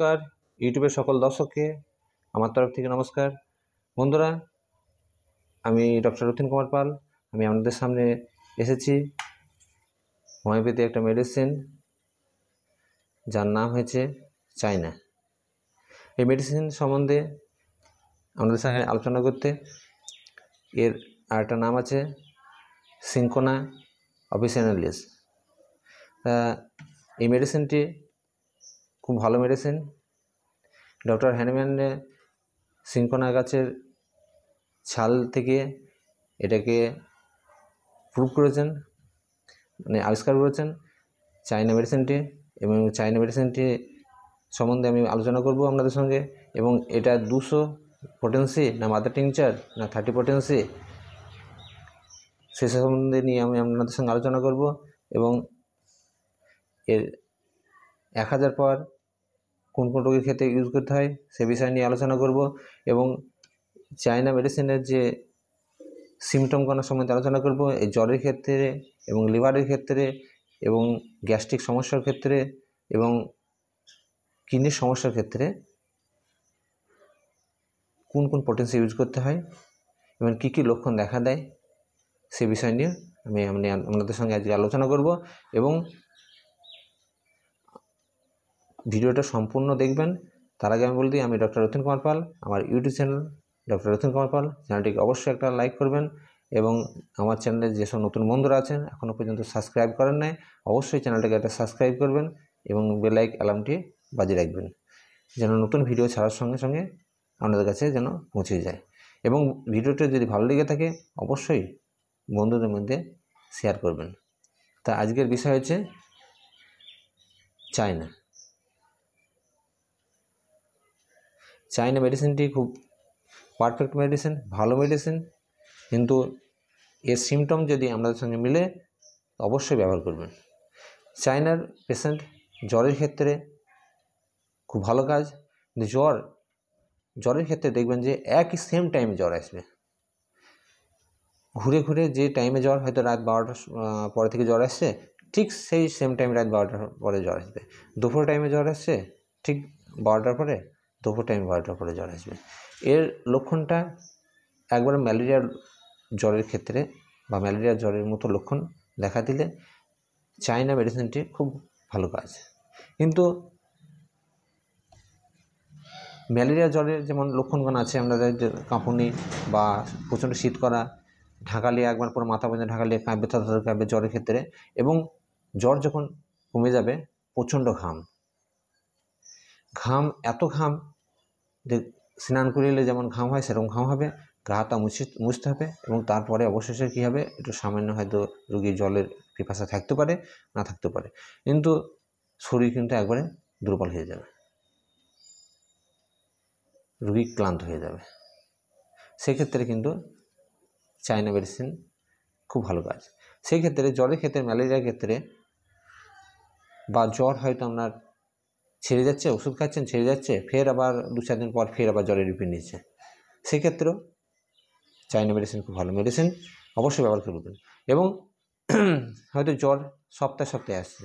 নমস্কার ইউটিউবের সকল দর্শককে আমার তরফ থেকে নমস্কার বন্ধুরা আমি ডক্টর রথিন কুমার পাল আমি আপনাদের সামনে এসেছি হোমিওপ্যাথি একটা মেডিসিন যার নাম হয়েছে চায়না এই মেডিসিন সম্বন্ধে আমাদের সঙ্গে আলোচনা করতে এর আরেকটা নাম আছে সিঙ্কোনা অফিসিয়ানালিস এই মেডিসিনটি খুব ভালো মেডিসিন ডক্টর হ্যানম্যানে সিনকোনা গাছের ছাল থেকে এটাকে প্রুভ করেছেন মানে আবিষ্কার করেছেন চায়না মেডিসিনটি এবং চায়না মেডিসিনটি সম্বন্ধে আমি আলোচনা করব আপনাদের সঙ্গে এবং এটা দুশো পটেন্সি না মাদার টিংচার না থার্টি পটেন্সি সে সম্বন্ধে নিয়ে আমি আপনাদের সঙ্গে আলোচনা করব এবং এর এক হাজার পাওয়ার কোন কোন রোগের ক্ষেত্রে ইউজ করতে হয় সে বিষয় নিয়ে আলোচনা করব এবং চায়না মেডিসিনের যে সিমটম করার সম্বন্ধে আলোচনা করব এই জ্বরের ক্ষেত্রে এবং লিভারের ক্ষেত্রে এবং গ্যাস্ট্রিক সমস্যার ক্ষেত্রে এবং কিডনির সমস্যার ক্ষেত্রে কোন কোন পটেন্সি ইউজ করতে হয় এবং কী কী লক্ষণ দেখা দেয় সে বিষয় নিয়ে আমি আমি আপনাদের সঙ্গে আজকে আলোচনা করব এবং ভিডিওটা সম্পূর্ণ দেখবেন তার আগে আমি বলে দিই আমি ডক্টর রতন কুমার পাল আমার YouTube channel doctor Ratan Kumar Pal চ্যানেলটিকে অবশ্যই একটা লাইক করবেন এবং আমার চ্যানেলে যেসব নতুন বন্ধুরা আছেন এখনও পর্যন্ত সাবস্ক্রাইব করেন নাই অবশ্যই চ্যানেলটাকে একটা সাবস্ক্রাইব করবেন এবং বেলাইক অ্যালার্মটি বাজিয়ে রাখবেন যেন নতুন ভিডিও ছাড়ার সঙ্গে সঙ্গে আপনাদের কাছে যেন পৌঁছে যায় এবং ভিডিওটা যদি ভালো লেগে থাকে অবশ্যই বন্ধুদের মধ্যে শেয়ার করবেন তা আজকের বিষয় হচ্ছে চায়না চাইনা মেডিসিনটি খুব পারফেক্ট মেডিসিন ভালো মেডিসিন কিন্তু এর সিমটম যদি আমাদের সঙ্গে মিলে অবশ্যই ব্যবহার করবেন চাইনার পেশেন্ট জ্বরের ক্ষেত্রে খুব ভালো কাজ কিন্তু জ্বর জ্বরের ক্ষেত্রে দেখবেন যে একই সেম টাইমে জ্বর আসবে ঘুরে ঘুরে যে টাইমে জ্বর হয়তো রাত বারোটার পরে থেকে জ্বর আসছে ঠিক সেই সেম টাইমে রাত বারোটার পরে জ্বর আসবে দুপুর টাইমে জ্বর আসছে ঠিক বারোটার পরে তবু টাইম বারোটার পরে জ্বর আসবে এর লক্ষণটা একবার ম্যালেরিয়ার জ্বরের ক্ষেত্রে বা ম্যালেরিয়ার জ্বরের মতো লক্ষণ দেখা দিলে চায়না মেডিসিনটি খুব ভালো কাজ কিন্তু ম্যালেরিয়া জ্বরের যেমন লক্ষণগণ আছে আমরা কাঁপুনি বা প্রচণ্ড শীত করা ঢাকালে একবার পর মাথা পর্যন্ত ঢাকালে কাঁপবে তাদের কাঁপবে জ্বরের ক্ষেত্রে এবং জ্বর যখন কমে যাবে প্রচণ্ড ঘাম ঘাম এত ঘাম যে স্নান করিলে যেমন ঘাম হয় সেরকম ঘাম হবে গা মুছতে হবে এবং তারপরে অবশেষে কী হবে একটু সামান্য হয়তো রুগীর জলের পিপাসা থাকতে পারে না থাকতে পারে কিন্তু শরীর কিন্তু একবারে দুর্বল হয়ে যাবে রুগী ক্লান্ত হয়ে যাবে সেক্ষেত্রে কিন্তু চায়না মেডিসিন খুব ভালো কাজ সেই ক্ষেত্রে জ্বরের ক্ষেত্রে ম্যালেরিয়ার ক্ষেত্রে বা জ্বর হয়তো আপনার ছেড়ে যাচ্ছে ওষুধ খাচ্ছেন ছেড়ে যাচ্ছে ফের আবার দু চার দিন পর ফের আবার জ্বরের রিপিট নিচ্ছে সেক্ষেত্রেও চাইনা মেডিসিন খুব ভালো মেডিসিন অবশ্যই ব্যবহার করবেন এবং হয়তো জ্বর সপ্তাহে সপ্তাহে আসছে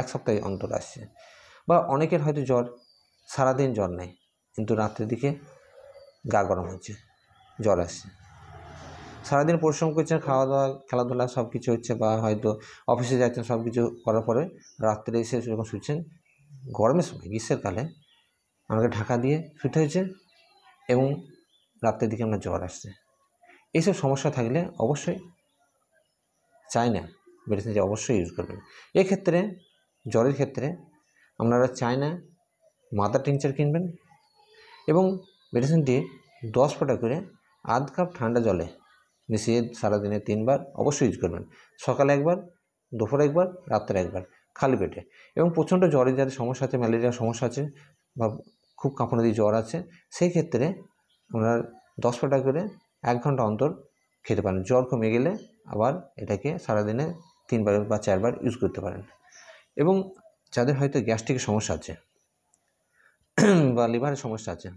এক সপ্তাহে অন্তর আসছে বা অনেকের হয়তো জ্বর সারাদিন জ্বর নেই কিন্তু রাত্রের দিকে গা গরম হচ্ছে জ্বর আসছে সারাদিন পরিশ্রম করছেন খাওয়া দাওয়া খেলাধুলা সব কিছু হচ্ছে বা হয়তো অফিসে যাচ্ছেন সব কিছু করার পরে রাত্রে এসে যখন শুচ্ছেন গরমের সময় গ্রীষ্মেরকালে আমাকে ঢাকা দিয়ে শুতে হয়েছে এবং রাত্রের দিকে আমরা জ্বর আসছে এইসব সমস্যা থাকলে অবশ্যই চায়না মেডিসিন যে অবশ্যই ইউজ করবেন এক্ষেত্রে জ্বরের ক্ষেত্রে আপনারা চায়না মাদার টিংচার কিনবেন এবং মেডিসিনটি দশ ফোঁটা করে আধ কাপ ঠান্ডা জলে মিশিয়ে সারাদিনে তিনবার অবশ্যই ইউজ করবেন সকালে একবার দুপুরে একবার রাত্রে একবার খালি পেটে এবং প্রচণ্ড জ্বরে যাদের সমস্যা আছে ম্যালেরিয়ার সমস্যা আছে বা খুব কাঁপড় দিয়ে জ্বর আছে সেই ক্ষেত্রে আপনারা দশ ফোঁটা করে এক ঘন্টা অন্তর খেতে পারেন জ্বর কমে গেলে আবার এটাকে সারাদিনে তিনবার বা চারবার ইউজ করতে পারেন এবং যাদের হয়তো গ্যাস্ট্রিকের সমস্যা আছে বা লিভারের সমস্যা আছে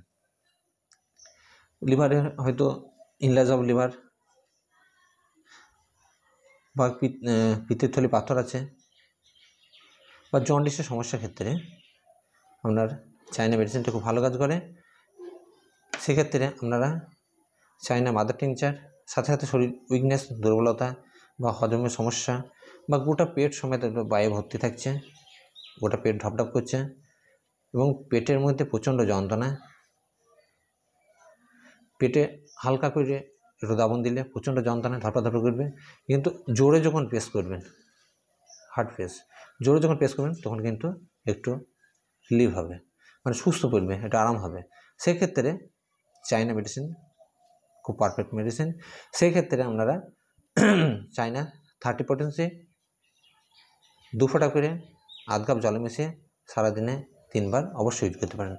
লিভারের হয়তো ইনলাজ অফ লিভার বা পিত্তের থলি পাথর আছে বা জন্ডিসের সমস্যার ক্ষেত্রে আপনার চায়না মেডিসিনটা খুব ভালো কাজ করে সেক্ষেত্রে আপনারা চায়না মাদার টিংচার সাথে সাথে শরীর উইকনেস দুর্বলতা বা হজমের সমস্যা বা গোটা পেট সমেত বায়ু ভর্তি থাকছে গোটা পেট ঢপঢপ করছে এবং পেটের মধ্যে প্রচণ্ড যন্ত্রণা পেটে হালকা করে রোদাবন দিলে প্রচণ্ড যন্ত্রণা ধপড়া ধপড়া করবে কিন্তু জোরে যখন পেস করবেন হার্ট পেস্ট জোরে যখন প্রেস করবেন তখন কিন্তু একটু রিলিভ হবে মানে সুস্থ পড়বে একটু আরাম হবে সেক্ষেত্রে চায়না মেডিসিন খুব পারফেক্ট মেডিসিন সেক্ষেত্রে আপনারা চায়না থার্টি পটেন্সি দু ফোঁটা করে আধ কাপ জলে মিশিয়ে সারাদিনে তিনবার অবশ্যই ইউজ করতে পারেন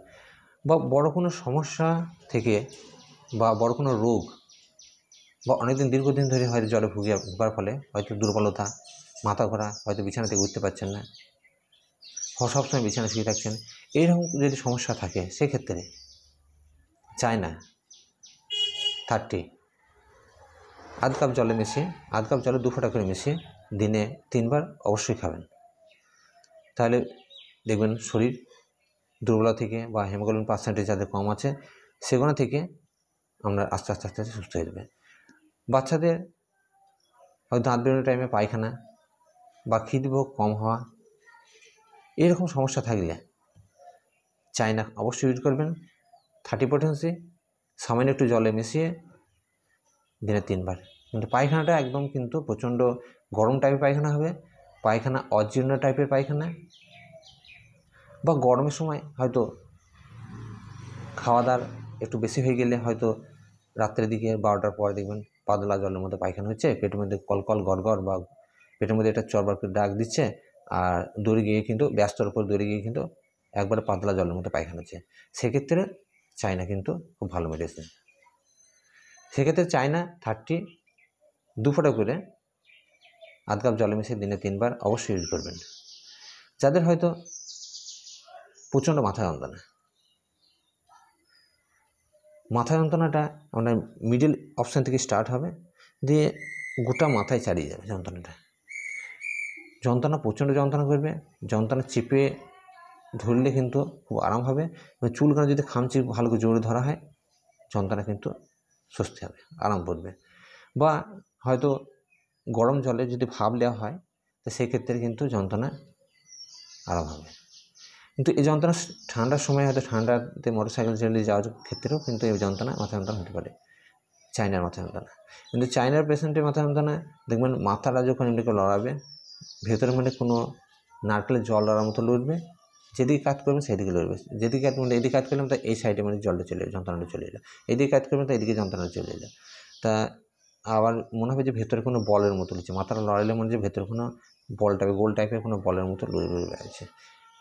বা বড় কোনো সমস্যা থেকে বা বড় কোনো রোগ বা অনেকদিন দীর্ঘদিন ধরে হয়তো জলে ভুগে যাবার ফলে হয়তো দুর্বলতা মাথা ঘোরা হয়তো বিছানা থেকে উঠতে পারছেন না সবসময় বিছানা শুয়ে থাকছেন এইরকম যদি সমস্যা থাকে সেক্ষেত্রে চায় না থার্টি আধ কাপ জলে মিশিয়ে আধ কাপ জলে দু ফোঁটা করে মিশিয়ে দিনে তিনবার অবশ্যই খাবেন তাহলে দেখবেন শরীর দুর্বলতা থেকে বা হেমোগ্লোবিন পার্সেন্টেজ যাদের কম আছে সেগুলো থেকে আমরা আস্তে আস্তে আস্তে আস্তে সুস্থ হয়ে যাবে বাচ্চাদের হয়তো দাঁত বেরোনোর টাইমে পায়খানা বা হৃদভোগ কম হওয়া এরকম সমস্যা থাকলে চায়না অবশ্যই ইউজ করবেন থার্টি পটেন্সি সামান্য একটু জলে মিশিয়ে দিনে তিনবার কিন্তু পায়খানাটা একদম কিন্তু প্রচণ্ড গরম টাইপের পায়খানা হবে পায়খানা অজীর্ণ টাইপের পায়খানা বা গরমের সময় হয়তো খাওয়া দাওয়ার একটু বেশি হয়ে গেলে হয়তো রাত্রের দিকে বারোটার পর দেখবেন পাতলা জলের মধ্যে পায়খানা হচ্ছে পেটের মধ্যে কলকল গড়গড় বা পেটের মধ্যে একটা চরবার ডাক দিচ্ছে আর দৌড়ে গিয়ে কিন্তু ব্যস্তর উপর দৌড়ে গিয়ে কিন্তু একবারে পাতলা জলের মধ্যে পায়খানা সেক্ষেত্রে চায়না কিন্তু খুব ভালো মেডিসিন সেক্ষেত্রে চায়না থার্টি দু করে আধ কাপ জলে মিশিয়ে দিনে তিনবার অবশ্যই ইউজ করবেন যাদের হয়তো প্রচণ্ড মাথা যন্ত্রণা মাথা যন্ত্রণাটা আমাদের মিডিল অপশান থেকে স্টার্ট হবে দিয়ে গোটা মাথায় চালিয়ে যাবে যন্ত্রণাটা যন্ত্রণা প্রচণ্ড যন্ত্রণা করবে যন্ত্রণা চেপে ধরলে কিন্তু খুব আরাম হবে চুলগুলো যদি খামচি ভালো করে জোরে ধরা হয় যন্ত্রণা কিন্তু স্বস্তি হবে আরাম করবে বা হয়তো গরম জলে যদি ভাব নেওয়া হয় তো সেক্ষেত্রে কিন্তু যন্ত্রণা আরাম হবে কিন্তু এই যন্ত্রণা ঠান্ডার সময় হয়তো ঠান্ডাতে মোটর সাইকেল চালিয়ে যাওয়ার ক্ষেত্রেও কিন্তু এই যন্ত্রণা মাথা যন্ত্রণা হতে পারে চায়নার মাথা যন্ত্রণা কিন্তু চায়নার পেশেন্টের মাথা যন্ত্রণা দেখবেন মাথাটা যখন এমনি লড়াবে ভেতরে মানে কোনো নারকেলের জল লড়ার মতো লড়বে যেদিকে কাজ করবেন সেদিকে লড়বে যেদিকে কাজ মানে এদিকে কাজ করলাম তা এই সাইডে মানে জলটা চলে এলো যন্ত্রণাটা চলে এলো এদিকে কাজ করবেন তা এদিকে যন্ত্রণাটা চলে এলো তা আবার মনে হবে যে ভেতরে কোনো বলের মতো লড়ছে মাথাটা লড়াইলে মনে যে ভেতরে কোনো বল টাইপের গোল টাইপের কোনো বলের মতো লড়ে লড়ে বেড়াচ্ছে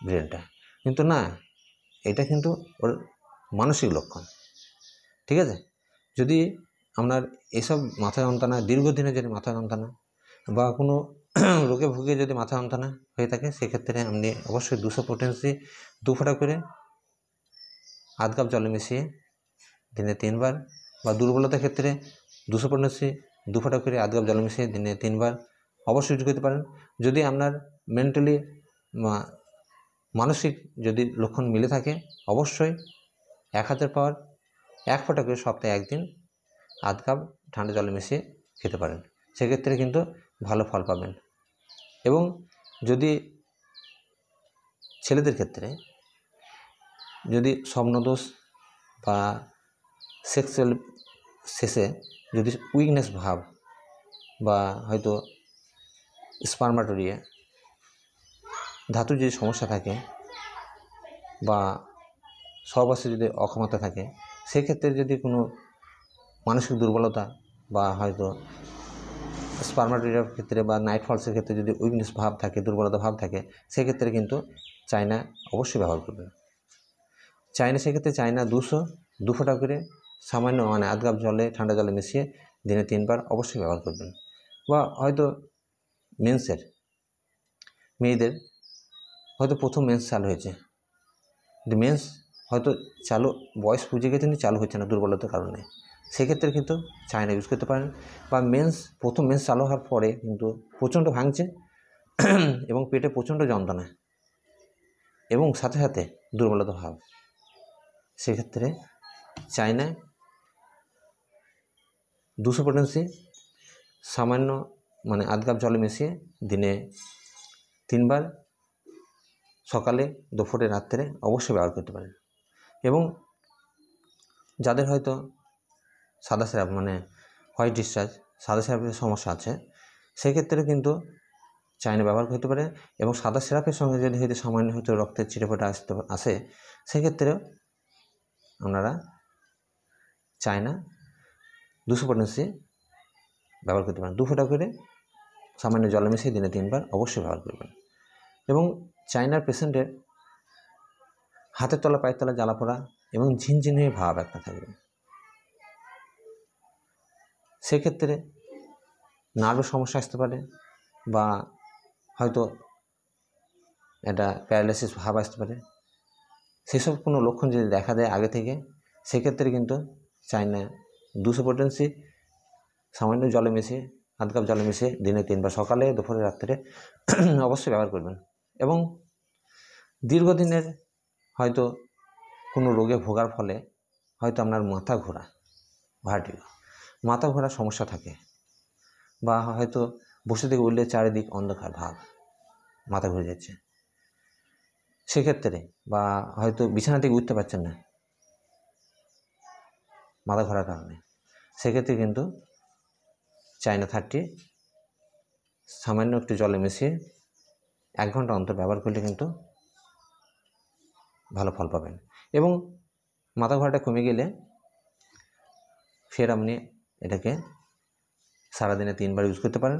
ব্রেনটা কিন্তু না এটা কিন্তু ওর মানসিক লক্ষণ ঠিক আছে যদি আপনার এসব মাথা যন্ত্রণা দীর্ঘদিনের যদি মাথা যন্ত্রণা বা কোনো রোগে ভুগে যদি মাথা যন্ত্রণা হয়ে থাকে সেক্ষেত্রে আপনি অবশ্যই দুশো পটেন্সি দু ফোঁটা করে আধ কাপ জলে মিশিয়ে দিনে তিনবার বা দুর্বলতার ক্ষেত্রে দুশো পটেন্সি দু ফোঁটা করে আধ কাপ জলে মিশিয়ে দিনে তিনবার অবশ্যই ইউজ করতে পারেন যদি আপনার মেন্টালি মানসিক যদি লক্ষণ মিলে থাকে অবশ্যই এক হাতের পাওয়ার এক ফোঁটা করে সপ্তাহে একদিন আধ কাপ ঠান্ডা জলে মিশিয়ে খেতে পারেন সেক্ষেত্রে কিন্তু ভালো ফল পাবেন এবং যদি ছেলেদের ক্ষেত্রে যদি স্বপ্নদোষ বা সেক্সুয়াল শেষে যদি উইকনেস ভাব বা হয়তো স্পার্মাটোরিয়া ধাতুর যদি সমস্যা থাকে বা সহবাসে যদি অক্ষমতা থাকে সেক্ষেত্রে যদি কোনো মানসিক দুর্বলতা বা হয়তো স্পার্মাটোরিয়ার ক্ষেত্রে বা নাইট ফলসের ক্ষেত্রে যদি উইকনেস ভাব থাকে দুর্বলতা ভাব থাকে সেক্ষেত্রে কিন্তু চায়না অবশ্যই ব্যবহার করবে চায়না সেক্ষেত্রে চায়না দুশো দু ফোঁটা করে সামান্য মানে আধগাপ জলে ঠান্ডা জলে মিশিয়ে দিনে তিনবার অবশ্যই ব্যবহার করবেন বা হয়তো মেন্সের মেয়েদের হয়তো প্রথম মেন্স চালু হয়েছে মেন্স হয়তো চালু বয়স বুঝে গেছে চালু হচ্ছে না দুর্বলতার কারণে সেক্ষেত্রে কিন্তু চায়না ইউজ করতে পারেন বা মেন্স প্রথম মেন্স চালু হওয়ার পরে কিন্তু প্রচণ্ড ভাঙছে এবং পেটে প্রচণ্ড যন্ত্রণা এবং সাথে সাথে দুর্বলতা ভাব সেক্ষেত্রে চায়নায় দুশো পটেন্সি সামান্য মানে আধ কাপ জলে মিশিয়ে দিনে তিনবার সকালে দুপুরে রাত্রে অবশ্যই ব্যবহার করতে পারেন এবং যাদের হয়তো সাদা স্যাপ মানে হোয়াইট ডিসচার্জ সাদা স্যাপের সমস্যা আছে সেক্ষেত্রে কিন্তু চাইনা ব্যবহার করতে পারে এবং সাদা সিরাপের সঙ্গে যদি হয়তো সামান্য হয়তো রক্তের ফোটা আসতে আসে সেক্ষেত্রেও আপনারা চায়না দুশো পটেন্সি ব্যবহার করতে পারেন দু ফোঁটা করে সামান্য জলে মিশিয়ে দিনে তিনবার অবশ্যই ব্যবহার করবেন এবং চায়নার পেশেন্টের হাতের তলা পায়ের তলা জ্বালা পড়া এবং ঝিনঝিনে ভাব একটা থাকবে সেক্ষেত্রে নার্ভের সমস্যা আসতে পারে বা হয়তো একটা প্যারালাইসিস ভাব আসতে পারে সেসব কোনো লক্ষণ যদি দেখা দেয় আগে থেকে সেক্ষেত্রে কিন্তু চাই না দুশো পটেন্সি সামান্য জলে মিশিয়ে আধ কাপ জলে মিশিয়ে দিনে তিনবার সকালে দুপুরে রাত্রে অবশ্যই ব্যবহার করবেন এবং দীর্ঘদিনের হয়তো কোনো রোগে ভোগার ফলে হয়তো আপনার মাথা ঘোরা ভার্টিগো মাথা ঘোরার সমস্যা থাকে বা হয়তো বসে থেকে উঠলে চারিদিক অন্ধকার ভাব মাথা ঘুরে যাচ্ছে সেক্ষেত্রে বা হয়তো বিছানা থেকে উঠতে পারছেন না মাথা ঘোরার কারণে সেক্ষেত্রে কিন্তু চায়না থার্টি সামান্য একটু জলে মিশিয়ে এক ঘন্টা অন্তর ব্যবহার করলে কিন্তু ভালো ফল পাবেন এবং মাথা ঘোরাটা কমে গেলে ফের আপনি এটাকে সারাদিনে তিনবার ইউজ করতে পারেন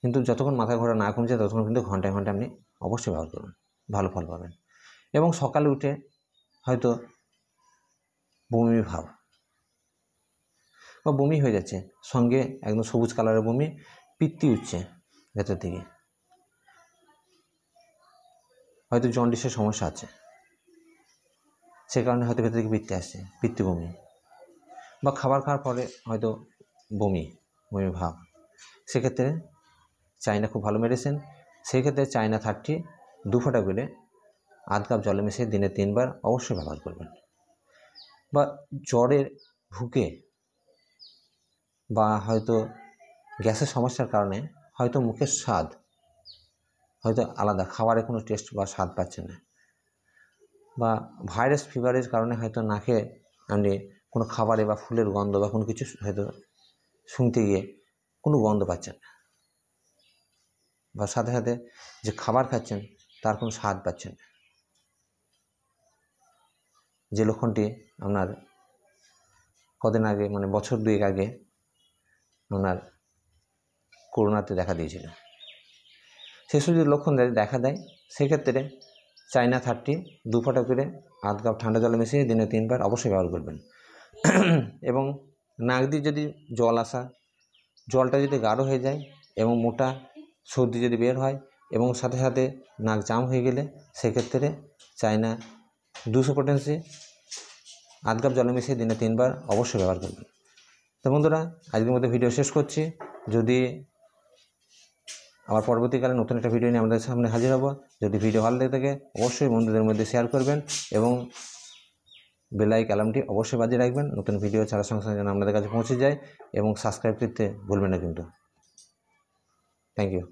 কিন্তু যতক্ষণ মাথা ঘোরা না কমছে ততক্ষণ কিন্তু ঘন্টায় ঘন্টা আপনি অবশ্যই ব্যবহার করুন ভালো ফল পাবেন এবং সকালে উঠে হয়তো বমি ভাব বা বমি হয়ে যাচ্ছে সঙ্গে একদম সবুজ কালারের বমি পিত্তি উঠছে ভেতর থেকে হয়তো জন্ডিসের সমস্যা আছে সে কারণে হয়তো ভেতর থেকে পিত্তি আসছে পিত্তি বমি বা খাবার খাওয়ার পরে হয়তো বমি বমি ভাব সেক্ষেত্রে চায়না খুব ভালো মেডিসিন সেক্ষেত্রে চায়না থার্টি দু ফোঁটা করে আধ কাপ জলে মিশিয়ে দিনে তিনবার অবশ্যই ব্যবহার করবেন বা জ্বরের ভুকে বা হয়তো গ্যাসের সমস্যার কারণে হয়তো মুখের স্বাদ হয়তো আলাদা খাবারে কোনো টেস্ট বা স্বাদ পাচ্ছে না বা ভাইরাস ফিভারের কারণে হয়তো নাকে আপনি কোনো খাবারে বা ফুলের গন্ধ বা কোনো কিছু হয়তো শুনতে গিয়ে কোনো গন্ধ পাচ্ছেন বা সাথে সাথে যে খাবার খাচ্ছেন তার কোনো স্বাদ পাচ্ছেন যে লক্ষণটি আপনার কদিন আগে মানে বছর দুয়েক আগে ওনার করোনাতে দেখা দিয়েছিল সেসব যদি লক্ষণ দেখা দেয় সেক্ষেত্রে চাইনা থার্টি দু ফোঁটা করে আধ কাপ ঠান্ডা জলে মিশিয়ে দিনে তিনবার অবশ্যই ব্যবহার করবেন এবং নাক দিয়ে যদি জল আসা জলটা যদি গাঢ় হয়ে যায় এবং মোটা সর্দি যদি বের হয় এবং সাথে সাথে নাক জাম হয়ে গেলে সেক্ষেত্রে চায়না দুশো পটেন্সি আধ কাপ জলে মিশিয়ে দিনে তিনবার অবশ্যই ব্যবহার করবেন তো বন্ধুরা আজকের মধ্যে ভিডিও শেষ করছি যদি আবার পরবর্তীকালে নতুন একটা ভিডিও নিয়ে আমাদের সামনে হাজির হব যদি ভিডিও ভালো লেগে থাকে অবশ্যই বন্ধুদের মধ্যে শেয়ার করবেন এবং বেলাইক অ্যালার্মটি অবশ্যই বাজিয়ে রাখবেন নতুন ভিডিও ছাড়ার সঙ্গে সঙ্গে যেন আপনাদের কাছে পৌঁছে যায় এবং সাবস্ক্রাইব করতে ভুলবেন না কিন্তু থ্যাংক ইউ